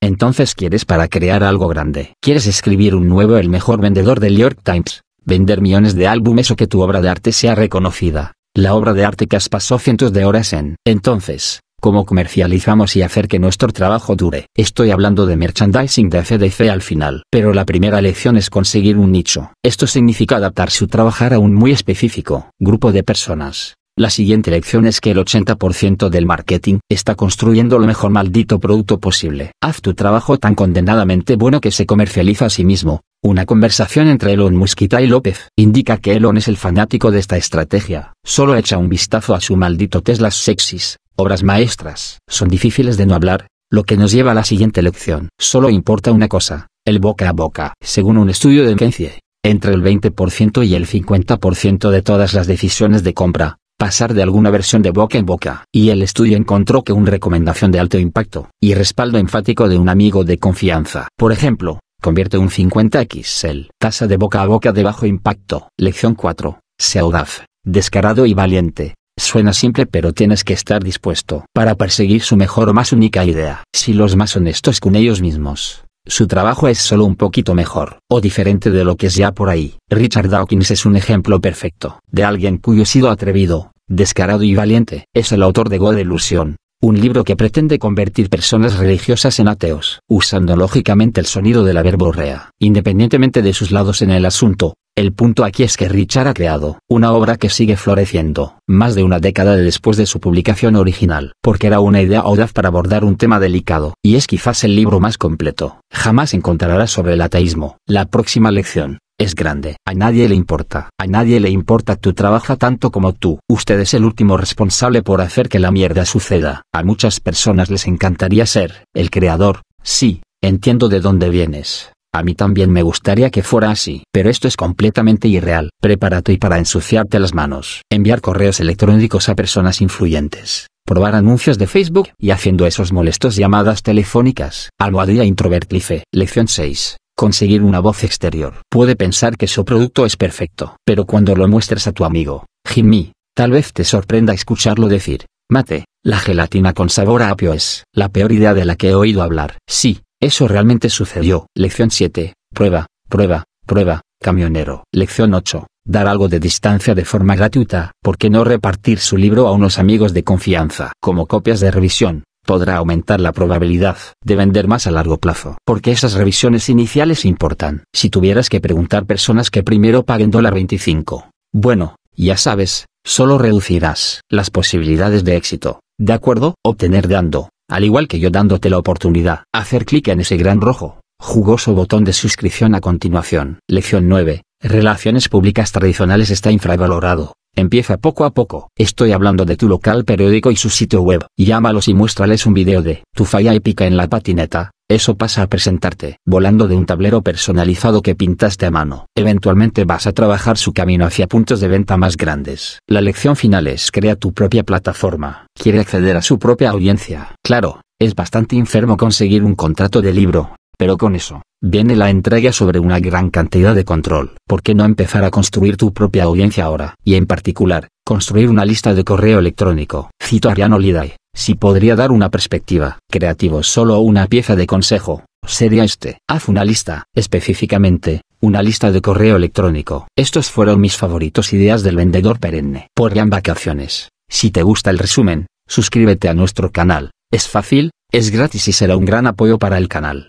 Entonces quieres para crear algo grande. Quieres escribir un nuevo el mejor vendedor del York Times, vender millones de álbumes o que tu obra de arte sea reconocida. La obra de arte que has pasado cientos de horas en. Entonces, ¿cómo comercializamos y hacer que nuestro trabajo dure? Estoy hablando de merchandising de CDC al final. Pero la primera lección es conseguir un nicho. Esto significa adaptar su trabajar a un muy específico grupo de personas. La siguiente lección es que el 80% del marketing está construyendo lo mejor maldito producto posible. Haz tu trabajo tan condenadamente bueno que se comercializa a sí mismo. Una conversación entre Elon Musk y López indica que Elon es el fanático de esta estrategia. Solo echa un vistazo a su maldito Tesla sexys, obras maestras. Son difíciles de no hablar, lo que nos lleva a la siguiente lección. Solo importa una cosa, el boca a boca. Según un estudio de McKinsey, entre el 20% y el 50% de todas las decisiones de compra, pasar de alguna versión de boca en boca. Y el estudio encontró que una recomendación de alto impacto y respaldo enfático de un amigo de confianza, por ejemplo, convierte un 50x el tasa de boca a boca de bajo impacto. Lección 4. Sea audaz, descarado y valiente. Suena simple pero tienes que estar dispuesto para perseguir su mejor o más única idea. Si los más honestos con ellos mismos su trabajo es solo un poquito mejor o diferente de lo que es ya por ahí. Richard Dawkins es un ejemplo perfecto de alguien cuyo sido atrevido, descarado y valiente. Es el autor de God Illusion, un libro que pretende convertir personas religiosas en ateos, usando lógicamente el sonido de la verborrea. Independientemente de sus lados en el asunto, el punto aquí es que Richard ha creado una obra que sigue floreciendo, más de una década después de su publicación original, porque era una idea audaz para abordar un tema delicado, y es quizás el libro más completo. Jamás encontrarás sobre el ateísmo. La próxima lección. Es grande. A nadie le importa. A nadie le importa tu trabajo tanto como tú. Usted es el último responsable por hacer que la mierda suceda. A muchas personas les encantaría ser el creador. Sí, entiendo de dónde vienes. A mí también me gustaría que fuera así, pero esto es completamente irreal. Prepárate y para ensuciarte las manos. Enviar correos electrónicos a personas influyentes. Probar anuncios de Facebook y haciendo esos molestos llamadas telefónicas. Almohadilla introvertice. Lección 6 conseguir una voz exterior. Puede pensar que su producto es perfecto, pero cuando lo muestres a tu amigo, Jimmy, tal vez te sorprenda escucharlo decir, mate, la gelatina con sabor a apio es la peor idea de la que he oído hablar. Sí, eso realmente sucedió. Lección 7. Prueba, prueba, prueba, camionero. Lección 8. Dar algo de distancia de forma gratuita. ¿Por qué no repartir su libro a unos amigos de confianza? Como copias de revisión, podrá aumentar la probabilidad de vender más a largo plazo. Porque esas revisiones iniciales importan. Si tuvieras que preguntar personas que primero paguen $25. Bueno, ya sabes, solo reducirás las posibilidades de éxito. ¿De acuerdo? Obtener dando al igual que yo dándote la oportunidad. Hacer clic en ese gran rojo, jugoso botón de suscripción a continuación. Lección 9. Relaciones públicas tradicionales está infravalorado. Empieza poco a poco. Estoy hablando de tu local periódico y su sitio web. Llámalos y muéstrales un video de tu falla épica en la patineta, eso pasa a presentarte volando de un tablero personalizado que pintaste a mano. Eventualmente vas a trabajar su camino hacia puntos de venta más grandes. La lección final es crea tu propia plataforma. Quiere acceder a su propia audiencia. Claro, es bastante enfermo conseguir un contrato de libro, pero con eso, viene la entrega sobre una gran cantidad de control. ¿Por qué no empezar a construir tu propia audiencia ahora? Y en particular, construir una lista de correo electrónico. Cito a Ariano Liday, si podría dar una perspectiva, creativo solo una pieza de consejo, sería este. Haz una lista, específicamente, una lista de correo electrónico. Estos fueron mis favoritos ideas del vendedor perenne. Por Vacaciones. Si te gusta el resumen, suscríbete a nuestro canal. Es fácil, es gratis y será un gran apoyo para el canal.